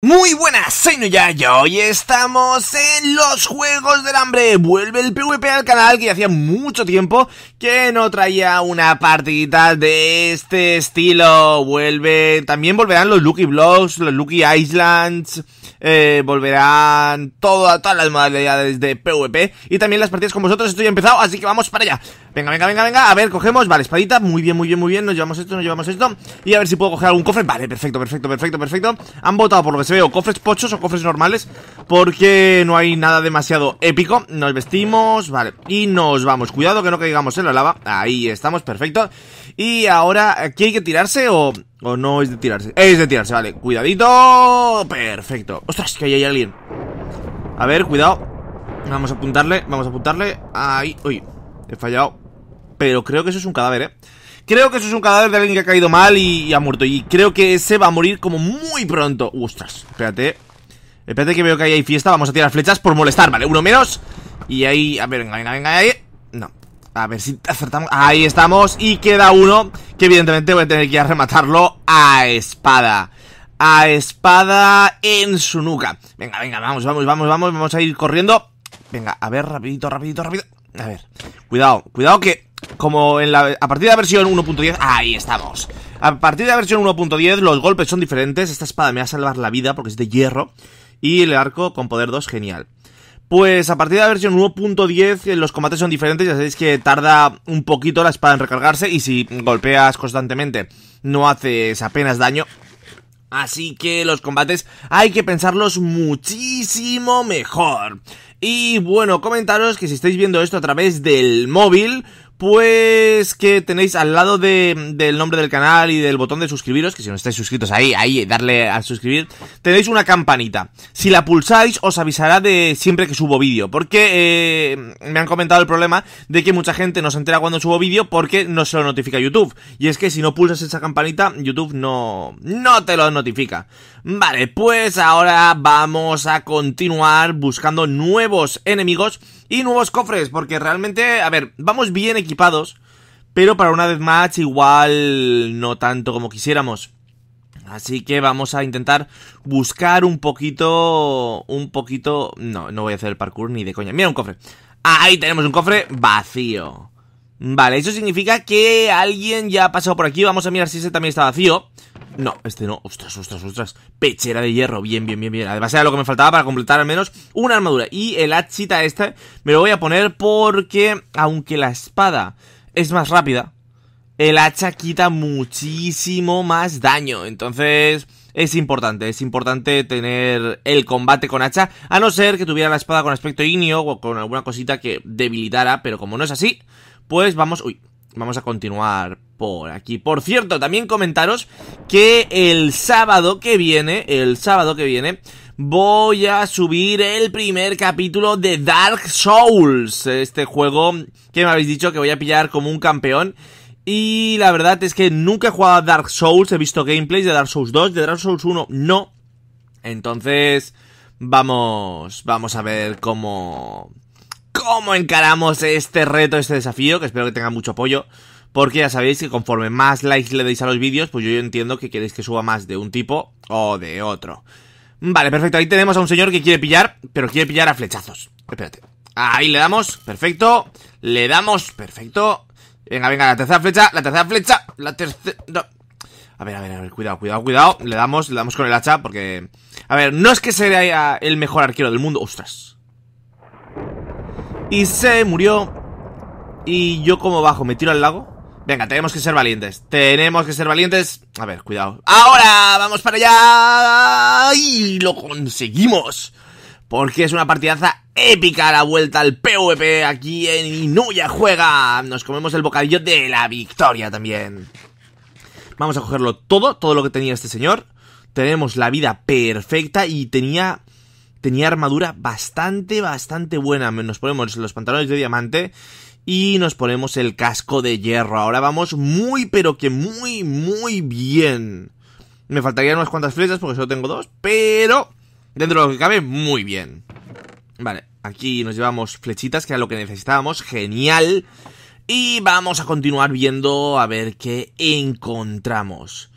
Muy buenas, soy y hoy estamos en los Juegos del Hambre Vuelve el PvP al canal que hacía mucho tiempo que no traía una partidita de este estilo Vuelve, también volverán los Lucky Blocks, los Lucky Islands eh, volverán todo, todas las modalidades de PvP y también las partidas con vosotros. Estoy empezado, así que vamos para allá. Venga, venga, venga, venga. A ver, cogemos. Vale, espadita. Muy bien, muy bien, muy bien. Nos llevamos esto, nos llevamos esto. Y a ver si puedo coger algún cofre. Vale, perfecto, perfecto, perfecto, perfecto. Han votado por lo que se ve o cofres pochos o cofres normales porque no hay nada demasiado épico. Nos vestimos, vale. Y nos vamos. Cuidado que no caigamos en la lava. Ahí estamos, perfecto. Y ahora, ¿aquí hay que tirarse o o no es de tirarse. Es de tirarse, vale. Cuidadito. Perfecto. Ostras, que ahí hay alguien. A ver, cuidado. Vamos a apuntarle, vamos a apuntarle. Ahí, uy. He fallado. Pero creo que eso es un cadáver, ¿eh? Creo que eso es un cadáver de alguien que ha caído mal y, ha muerto. Y creo que ese va a morir como muy pronto. Uh, ostras, espérate. Espérate que veo que ahí hay fiesta. Vamos a tirar flechas por molestar, vale. Uno menos. Y ahí, a ver, venga, venga, venga. Ahí. No, a ver si acertamos. Ahí estamos. Y queda uno que evidentemente voy a tener que ir a rematarlo a espada. A espada en su nuca. Venga, venga, vamos, vamos, vamos, vamos. Vamos a ir corriendo. Venga, a ver, rapidito, rapidito, rápido. A ver. Cuidado, cuidado que como en la, a partir de la versión 1.10, ahí estamos. A partir de la versión 1.10 los golpes son diferentes. Esta espada me va a salvar la vida porque es de hierro. Y el arco con poder 2, genial. Pues a partir de la versión 1.10 eh, los combates son diferentes, ya sabéis que tarda un poquito la espada en recargarse y si golpeas constantemente no haces apenas daño. Así que los combates hay que pensarlos muchísimo mejor. Y bueno, comentaros que si estáis viendo esto a través del móvil, pues que tenéis al lado del nombre del canal y del botón de suscribiros, que si no estáis suscritos ahí, ahí, darle a suscribir, tenéis una campanita. Si la pulsáis os avisará de siempre que subo vídeo, porque eh, me han comentado el problema de que mucha gente no se entera cuando subo vídeo porque no se lo notifica YouTube. Y es que si no pulsas esa campanita, YouTube no, no te lo notifica. Vale, pues ahora vamos a continuar buscando nuevos enemigos y nuevos cofres, porque realmente, a ver, vamos bien equipados equipados, pero para una vez más igual no tanto como quisiéramos. Así que vamos a intentar buscar un poquito, un poquito... No, no voy a hacer el parkour ni de coña. Mira un cofre. Ahí tenemos un cofre vacío. Vale, eso significa que alguien ya ha pasado por aquí. Vamos a mirar si ese también está vacío. No, este no. Ostras, ostras, ostras. Pechera de hierro. Bien, bien, bien, bien. Además era lo que me faltaba para completar al menos una armadura. Y el hachita este me lo voy a poner porque, aunque la espada es más rápida, el hacha quita muchísimo más daño. Entonces... Es importante, es importante tener el combate con hacha, a no ser que tuviera la espada con aspecto ignio o con alguna cosita que debilitara, pero como no es así, pues vamos, uy, vamos a continuar por aquí. Por cierto, también comentaros que el sábado que viene, el sábado que viene, voy a subir el primer capítulo de Dark Souls, este juego que me habéis dicho que voy a pillar como un campeón. Y la verdad es que nunca he jugado a Dark Souls, he visto gameplays de Dark Souls 2, de Dark Souls 1 no. Entonces, vamos, vamos a ver cómo, cómo encaramos este reto, este desafío, que espero que tenga mucho apoyo. Porque ya sabéis que conforme más likes le deis a los vídeos, pues yo entiendo que queréis que suba más de un tipo o de otro. Vale, perfecto. Ahí tenemos a un señor que quiere pillar, pero quiere pillar a flechazos. Espérate. Ahí le damos. Perfecto. Le damos. Perfecto. Venga, venga, la tercera flecha, la tercera flecha, la tercera... A ver, a ver, a ver, cuidado, cuidado, cuidado. Le damos, le damos con el hacha porque... A ver, no es que sea el mejor arquero del mundo. ¡Ostras! Y se murió. Y yo como bajo, me tiro al lago. Venga, tenemos que ser valientes. Tenemos que ser valientes. A ver, cuidado. ¡Ahora! ¡Vamos para allá! ¡Y lo conseguimos! Porque es una partidaza épica la vuelta al PvP aquí en Inuya Juega. Nos comemos el bocadillo de la victoria también. Vamos a cogerlo todo, todo lo que tenía este señor. Tenemos la vida perfecta y tenía tenía armadura bastante, bastante buena. Nos ponemos los pantalones de diamante y nos ponemos el casco de hierro. Ahora vamos muy, pero que muy, muy bien. Me faltarían unas cuantas flechas porque solo tengo dos, pero dentro de lo que cabe, muy bien. Vale, aquí nos llevamos flechitas, que era lo que necesitábamos, genial. Y vamos a continuar viendo a ver qué encontramos.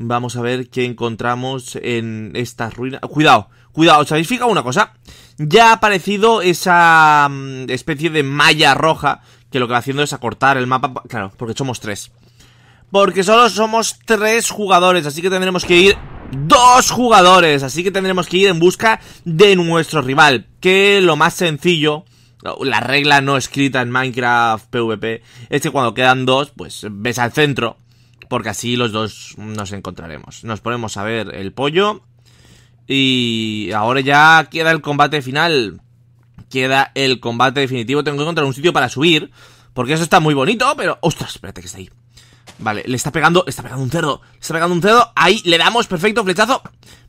Vamos a ver qué encontramos en estas ruinas. Cuidado, cuidado, ¿sabéis fija una cosa? Ya ha aparecido esa mm, especie de malla roja que lo que va haciendo es acortar el mapa. Claro, porque somos tres. Porque solo somos tres jugadores, así que tendremos que ir dos jugadores, así que tendremos que ir en busca de nuestro rival. Que lo más sencillo, la regla no escrita en Minecraft PvP, es que cuando quedan dos, pues ves al centro porque así los dos nos encontraremos. Nos ponemos a ver el pollo y ahora ya queda el combate final. Queda el combate definitivo. Tengo que encontrar un sitio para subir. Porque eso está muy bonito, pero... ¡Ostras! Espérate que está ahí. Vale, le está pegando... Está pegando un cerdo. Le está pegando un cerdo. Ahí le damos. Perfecto, flechazo.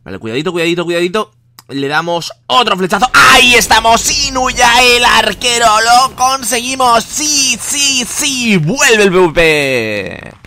Vale, cuidadito, cuidadito, cuidadito. Le damos otro flechazo. ¡Ahí estamos! Inuya, el arquero. Lo conseguimos. Sí, sí, sí. Vuelve el PvP.